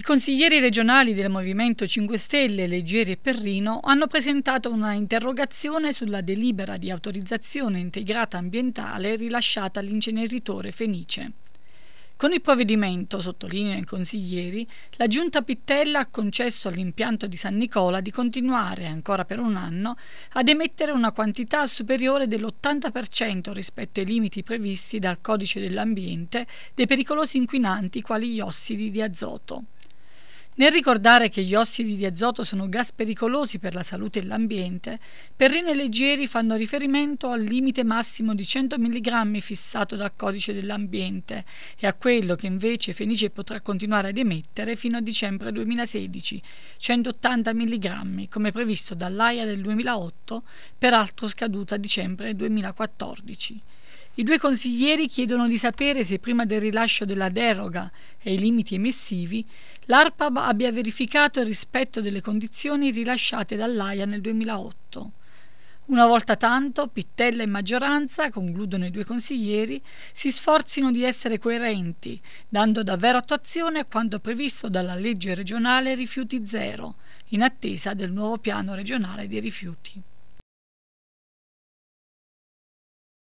I consiglieri regionali del Movimento 5 Stelle, Leggeri e Perrino, hanno presentato una interrogazione sulla delibera di autorizzazione integrata ambientale rilasciata all'inceneritore Fenice. Con il provvedimento, sottolineano i consiglieri, la Giunta Pittella ha concesso all'impianto di San Nicola di continuare, ancora per un anno, ad emettere una quantità superiore dell'80% rispetto ai limiti previsti dal Codice dell'Ambiente dei pericolosi inquinanti quali gli ossidi di azoto. Nel ricordare che gli ossidi di azoto sono gas pericolosi per la salute e l'ambiente, Perrino e Leggeri fanno riferimento al limite massimo di 100 mg fissato dal codice dell'ambiente e a quello che invece Fenice potrà continuare ad emettere fino a dicembre 2016, 180 mg, come previsto dall'AIA del 2008, peraltro scaduta a dicembre 2014. I due consiglieri chiedono di sapere se prima del rilascio della deroga e i limiti emissivi l'ARPAB abbia verificato il rispetto delle condizioni rilasciate dall'AIA nel 2008. Una volta tanto, Pittella e maggioranza, concludono i due consiglieri, si sforzino di essere coerenti, dando davvero attuazione a quanto previsto dalla legge regionale Rifiuti Zero, in attesa del nuovo piano regionale dei rifiuti.